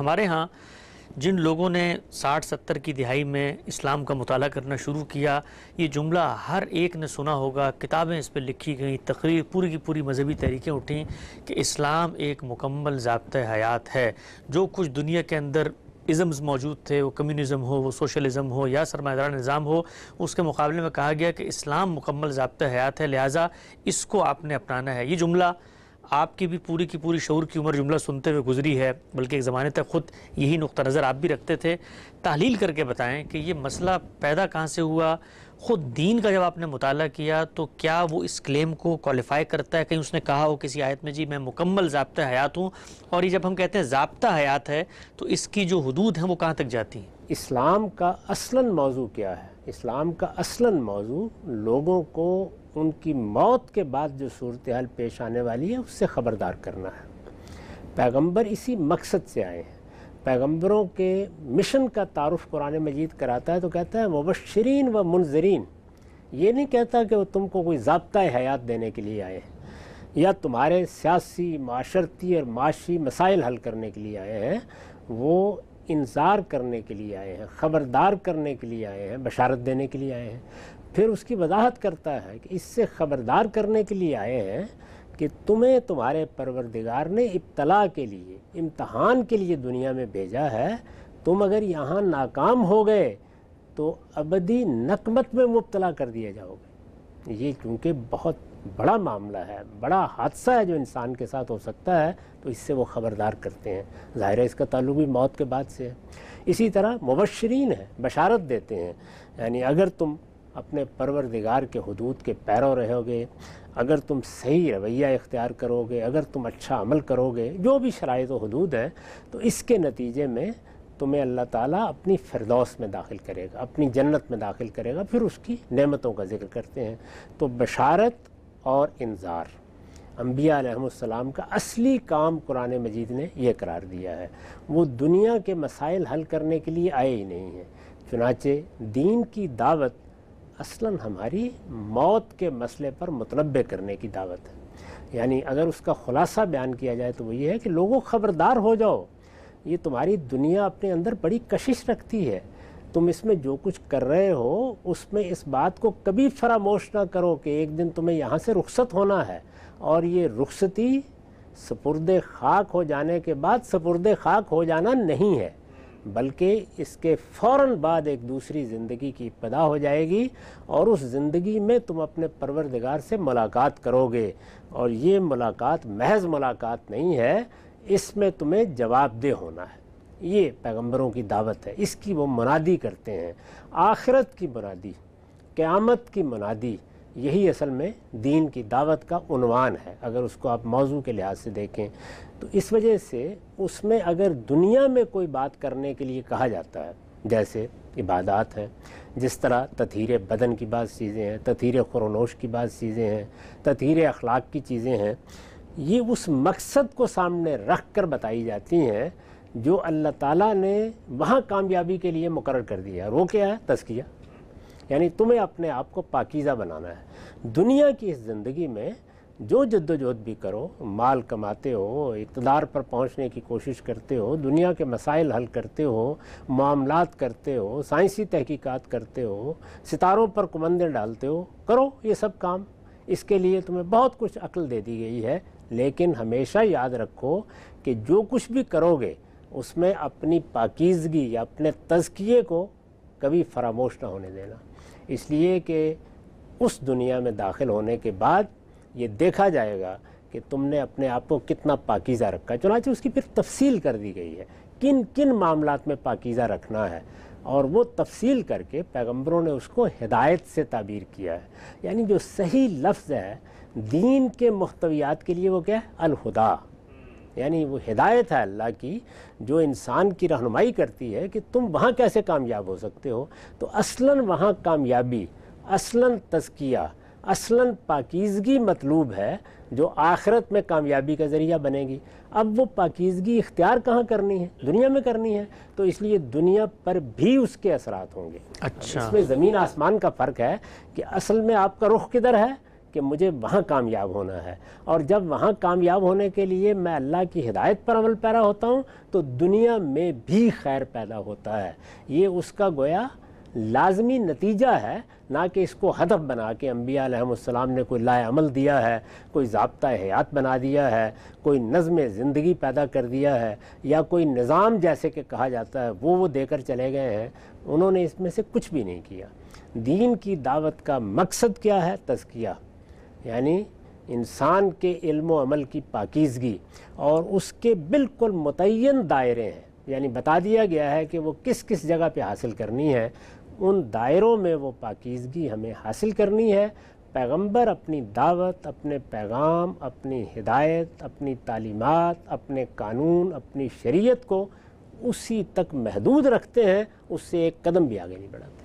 हमारे यहाँ जिन लोगों ने 60-70 की दिहाई में इस्लाम का मताल करना शुरू किया ये जुमला हर एक ने सुना होगा किताबें इस पर लिखी गई तकरीर पूरी की पूरी मजहबी तरीक़ें उठी कि इस्लाम एक मुकम्मल जबत हयात है जो कुछ दुनिया के अंदर इज़म्स मौजूद थे वो कम्युनिज़म हो वो सोशलिज़म हो या सरमादार निज़ाम हो उसके मुकाबले में कहा गया कि इस्लाम मुकम्मल जबत हयात है लिहाजा इसको आपने अपनाना है ये जुमला आपकी भी पूरी की पूरी शौर की उम्र जुमला सुनते हुए गुजरी है बल्कि एक ज़माने तक ख़ुद यही नुक़ नज़र आप भी रखते थे तहलील करके बताएं कि ये मसला पैदा कहाँ से हुआ ख़ुद दीन का जब आपने मुताल किया तो क्या वो इस क्लेम को क्वालिफाई करता है कहीं उसने कहा हो किसी आयत में जी मैं मुकम्मल ज़ाबता हयात हूँ और ये जब हम कहते हैं जबता हयात है तो इसकी जो हदूद हैं वो कहाँ तक जाती हैं इस्लाम का असला मौजू क्या है इस्लाम का असला मौजू लोगों को उनकी मौत के बाद जो सूरत हाल पेश आने वाली है उससे ख़बरदार करना है पैगंबर इसी मकसद से आए हैं पैगंबरों के मिशन का तारफ़ कुरान मजीद कराता है तो कहता है मुबशरीन व मुनजरीन ये नहीं कहता कि वो तुमको कोई जबता हयात देने के लिए आए या तुम्हारे सियासी माशरती और माशी मसाइल हल करने के लिए आए हैं वो इंतज़ार करने के लिए आए हैं ख़बरदार करने के लिए आए हैं बशारत देने के लिए आए हैं फिर उसकी वजाहत करता है कि इससे ख़बरदार करने के लिए आए हैं कि तुम्हें तुम्हारे परवरदिगार ने इब्तला के लिए इम्तहान के लिए दुनिया में भेजा है तुम अगर यहाँ नाकाम हो गए तो अबदी नकमत में मुबतला कर दिए जाओगे ये क्योंकि बहुत बड़ा मामला है बड़ा हादसा है जो इंसान के साथ हो सकता है तो इससे वो ख़बरदार करते हैं ज़ाहिर है इसका ताल्लुक भी मौत के बाद से है इसी तरह मुबशरीन है बशारत देते हैं यानी अगर तुम अपने परवरदिगार के हदूद के पैरों रहोगे अगर तुम सही रवैया इख्तियार करोगे अगर तुम अच्छा अमल करोगे जो भी शराइ तो हदूद है तो इसके नतीजे में तुम्हें अल्लाह ताला अपनी फिरदौस में दाखिल करेगा अपनी जन्नत में दाखिल करेगा फिर उसकी नेमतों का जिक्र करते हैं तो बशारत और इंजार अम्बियाम का असली काम कुरान मजीद ने यह करार दिया है वो दुनिया के मसाइल हल करने के लिए आए ही नहीं हैं चुनाचे दीन की दावत असलन हमारी मौत के मसले पर मुतनबे करने की दावत है यानी अगर उसका ख़ुलासा बयान किया जाए तो वो ये है कि लोगों खबरदार हो जाओ ये तुम्हारी दुनिया अपने अंदर बड़ी कशिश रखती है तुम इसमें जो कुछ कर रहे हो उसमें इस बात को कभी फरामोश ना करो कि एक दिन तुम्हें यहाँ से रुखसत होना है और ये रुखसती सपुरद खाक हो जाने के बाद सपुरद खाक हो जाना नहीं है बल्कि इसके फ़ौर बाद एक दूसरी ज़िंदगी की पैदा हो जाएगी और उस ज़िंदगी में तुम अपने परवरदिगार से मुलाकात करोगे और ये मुलाकात महज मुलाकात नहीं है इसमें तुम्हें जवाबदेह होना है ये पैगंबरों की दावत है इसकी वो मुनादी करते हैं आखिरत की मुनादी क़्यामत की मुनादी यही असल में दीन की दावत का उनवान है अगर उसको आप मौजू के लिहाज से देखें तो इस वजह से उसमें अगर दुनिया में कोई बात करने के लिए कहा जाता है जैसे इबादात हैं जिस तरह तथीर बदन की बात चीज़ें हैं तथीर ख़ुरनोश की बात चीज़ें हैं तथीर अखलाक की चीज़ें हैं ये उस मकसद को सामने रख कर बताई जाती हैं जो अल्लाह ताला ने वहाँ कामयाबी के लिए मुकर कर दिया है वो क्या है तस्किया यानी तुम्हें अपने आप को पाकिज़ा बनाना है दुनिया की इस ज़िंदगी में जो जद्दोजहद भी करो माल कमाते हो इकतदार पर पहुंचने की कोशिश करते हो दुनिया के मसाइल हल करते हो मामलात करते हो साइंसी तहकीकात करते हो सितारों पर कुमंदे डालते हो करो ये सब काम इसके लिए तुम्हें बहुत कुछ अक्ल दे दी गई है लेकिन हमेशा याद रखो कि जो कुछ भी करोगे उसमें अपनी पाकिजगी या अपने तजकिए को कभी फरामोश ना होने देना इसलिए कि उस दुनिया में दाखिल होने के बाद ये देखा जाएगा कि तुमने अपने आप को कितना पाकिज़ा रखा चुनाच उसकी फिर तफसील कर दी गई है किन किन मामला में पाकिज़ा रखना है और वो तफसील करके पैगंबरों ने उसको हिदायत से ताबीर किया है यानी जो सही लफ्ज़ है दीन के मुख्तवियात के लिए वो क्या है अलहुदा यानी वो हिदायत है अल्लाह की जो इंसान की रहनुमाई करती है कि तुम वहाँ कैसे कामयाब हो सकते हो तो असलन वहाँ कामयाबी असलन तस्किया असलन पाकिजगी मतलूब है जो आखरत में कामयाबी का ज़रिया बनेगी अब वो पाकिजगी इख्तियार कहाँ करनी है दुनिया में करनी है तो इसलिए दुनिया पर भी उसके असरात होंगे अच्छा इसमें ज़मीन आसमान का फ़र्क है कि असल में आपका रुख किधर है कि मुझे वहाँ कामयाब होना है और जब वहाँ कामयाब होने के लिए मैं अल्लाह की हिदायत पर अमल पैरा होता हूँ तो दुनिया में भी खैर पैदा होता है ये उसका गोया लाजमी नतीजा है ना कि इसको हदफ बना के अम्बियाम ने कोई लाल दिया है कोई जबता हयात बना दिया है कोई नज़म ज़िंदगी पैदा कर दिया है या कोई निज़ाम जैसे कि कहा जाता है वो वो देकर चले गए हैं उन्होंने इसमें से कुछ भी नहीं किया दीन की दावत का मकसद क्या है तस्किया यानी इंसान के इल्म अमल की पाकिजगी और उसके बिल्कुल मुतन दायरे हैं यानी बता दिया गया है कि वो किस किस जगह पे हासिल करनी है उन दायरों में वो पाकिजगी हमें हासिल करनी है पैगंबर अपनी दावत अपने पैगाम अपनी हिदायत अपनी तालीमत अपने कानून अपनी शरीयत को उसी तक महदूद रखते हैं उससे एक कदम भी आगे नहीं बढ़ाते